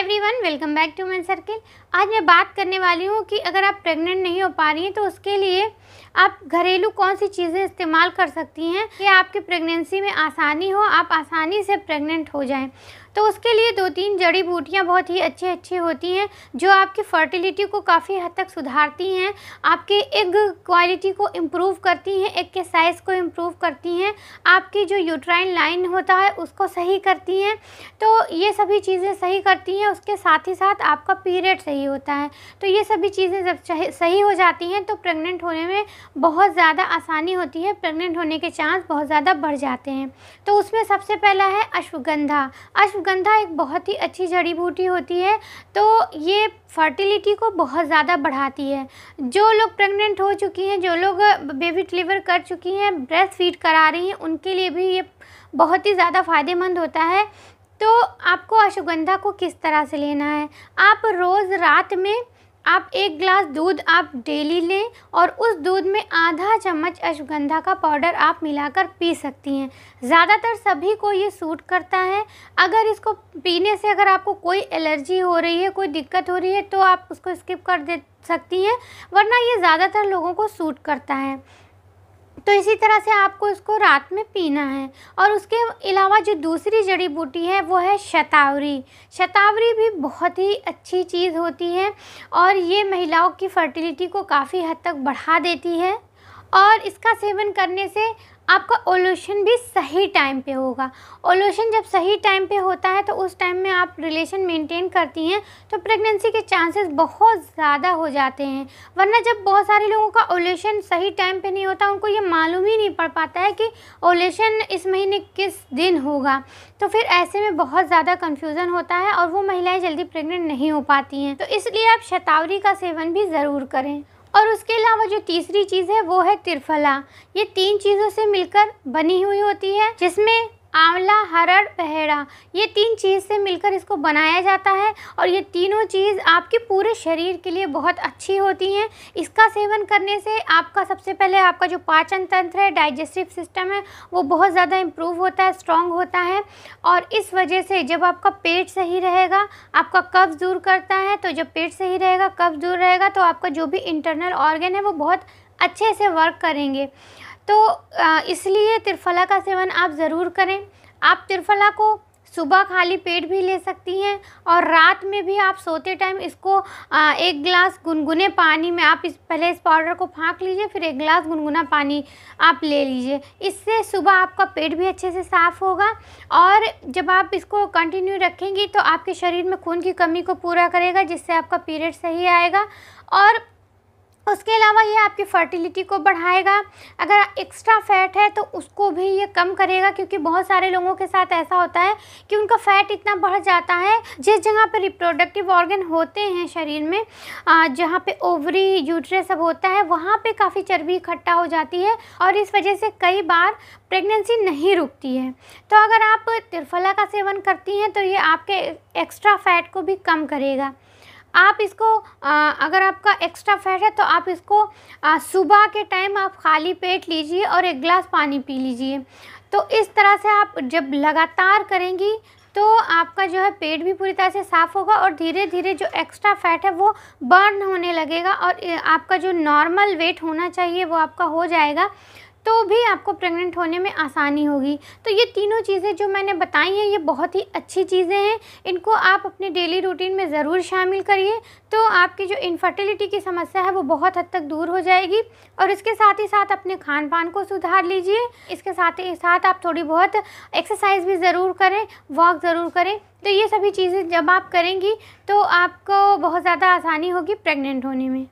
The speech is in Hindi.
everyone welcome back to man circle आज मैं बात करने वाली हूँ कि अगर आप प्रेग्नेंट नहीं हो पा रही हैं तो उसके लिए आप घरेलू कौन सी चीज़ें इस्तेमाल कर सकती हैं कि आपकी प्रेगनेंसी में आसानी हो आप आसानी से प्रेग्नेंट हो जाएं तो उसके लिए दो तीन जड़ी बूटियाँ बहुत ही अच्छी अच्छी होती हैं जो आपकी फर्टिलिटी को काफ़ी हद तक सुधारती हैं आपके एग क्वालिटी को इम्प्रूव करती हैं एग के साइज़ को इम्प्रूव करती हैं आपकी जो यूट्राइन लाइन होता है उसको सही करती हैं तो ये सभी चीज़ें सही करती हैं उसके साथ ही साथ आपका पीरियड सही होता है तो ये सभी चीज़ें जब सही हो जाती हैं तो प्रेगनेंट होने में बहुत ज़्यादा आसानी होती है प्रेगनेंट होने के चांस बहुत ज़्यादा बढ़ जाते हैं तो उसमें सबसे पहला है अश्वगंधा अश्व अश्वगंधा एक बहुत ही अच्छी जड़ी बूटी होती है तो ये फर्टिलिटी को बहुत ज़्यादा बढ़ाती है जो लोग प्रेग्नेंट हो चुकी हैं जो लोग बेबी डिलीवर कर चुकी हैं ब्रेस्ट फीड करा रही हैं उनके लिए भी ये बहुत ही ज़्यादा फ़ायदेमंद होता है तो आपको अश्वगंधा को किस तरह से लेना है आप रोज़ रात में आप एक ग्लास दूध आप डेली लें और उस दूध में आधा चम्मच अश्वगंधा का पाउडर आप मिलाकर पी सकती हैं ज़्यादातर सभी को ये सूट करता है अगर इसको पीने से अगर आपको कोई एलर्जी हो रही है कोई दिक्कत हो रही है तो आप उसको स्किप कर दे सकती हैं वरना ये ज़्यादातर लोगों को सूट करता है तो इसी तरह से आपको इसको रात में पीना है और उसके अलावा जो दूसरी जड़ी बूटी है वो है शतावरी शतावरी भी बहुत ही अच्छी चीज़ होती है और ये महिलाओं की फर्टिलिटी को काफ़ी हद तक बढ़ा देती है और इसका सेवन करने से आपका ओलोशन भी सही टाइम पे होगा ओलोशन जब सही टाइम पे होता है तो उस टाइम में आप रिलेशन मेंटेन करती हैं तो प्रेगनेंसी के चांसेस बहुत ज़्यादा हो जाते हैं वरना जब बहुत सारे लोगों का ओलेशन सही टाइम पे नहीं होता उनको ये मालूम ही नहीं पड़ पाता है कि ओलेशन इस महीने किस दिन होगा तो फिर ऐसे में बहुत ज़्यादा कन्फ्यूज़न होता है और वो महिलाएं जल्दी प्रेगनेंट नहीं हो पाती हैं तो इसलिए आप शतावरी का सेवन भी ज़रूर करें और उसके अलावा जो तीसरी चीज़ है वो है त्रिफला ये तीन चीज़ों से मिलकर बनी हुई होती है जिसमें आंवला हरड़ बहरा ये तीन चीज़ से मिलकर इसको बनाया जाता है और ये तीनों चीज़ आपके पूरे शरीर के लिए बहुत अच्छी होती हैं इसका सेवन करने से आपका सबसे पहले आपका जो पाचन तंत्र है डाइजेस्टिव सिस्टम है वो बहुत ज़्यादा इम्प्रूव होता है स्ट्रॉन्ग होता है और इस वजह से जब आपका पेट सही रहेगा आपका कब्ज़ दूर करता है तो जब पेट सही रहेगा कब्ज़ दूर रहेगा तो आपका जो भी इंटरनल ऑर्गेन है वो बहुत अच्छे से वर्क करेंगे तो इसलिए त्रिफला का सेवन आप ज़रूर करें आप त्रिफला को सुबह खाली पेट भी ले सकती हैं और रात में भी आप सोते टाइम इसको एक गिलास गुनगुने पानी में आप इस पहले इस पाउडर को फाँक लीजिए फिर एक गिलास गुनगुना पानी आप ले लीजिए इससे सुबह आपका पेट भी अच्छे से साफ़ होगा और जब आप इसको कंटिन्यू रखेंगी तो आपके शरीर में खून की कमी को पूरा करेगा जिससे आपका पीरियड सही आएगा और उसके अलावा ये आपकी फ़र्टिलिटी को बढ़ाएगा अगर एक्स्ट्रा फैट है तो उसको भी ये कम करेगा क्योंकि बहुत सारे लोगों के साथ ऐसा होता है कि उनका फैट इतना बढ़ जाता है जिस जगह पर रिप्रोडक्टिव ऑर्गन होते हैं शरीर में जहाँ पे ओवरी यूट्रे सब होता है वहाँ पे काफ़ी चर्बी इकट्ठा हो जाती है और इस वजह से कई बार प्रेगनेंसी नहीं रुकती है तो अगर आप त्रिफला का सेवन करती हैं तो ये आपके एक्स्ट्रा फैट को भी कम करेगा आप इसको आ, अगर आपका एक्स्ट्रा फैट है तो आप इसको सुबह के टाइम आप खाली पेट लीजिए और एक गिलास पानी पी लीजिए तो इस तरह से आप जब लगातार करेंगी तो आपका जो है पेट भी पूरी तरह से साफ़ होगा और धीरे धीरे जो एक्स्ट्रा फैट है वो बर्न होने लगेगा और आपका जो नॉर्मल वेट होना चाहिए वो आपका हो जाएगा तो भी आपको प्रेग्नेंट होने में आसानी होगी तो ये तीनों चीज़ें जो मैंने बताई हैं ये बहुत ही अच्छी चीज़ें हैं इनको आप अपने डेली रूटीन में ज़रूर शामिल करिए तो आपकी जो इनफर्टिलिटी की समस्या है वो बहुत हद तक दूर हो जाएगी और इसके साथ ही साथ अपने खान पान को सुधार लीजिए इसके साथ ही साथ आप थोड़ी बहुत एक्सरसाइज भी ज़रूर करें वॉक ज़रूर करें तो ये सभी चीज़ें जब आप करेंगी तो आपको बहुत ज़्यादा आसानी होगी प्रेगनेंट होने में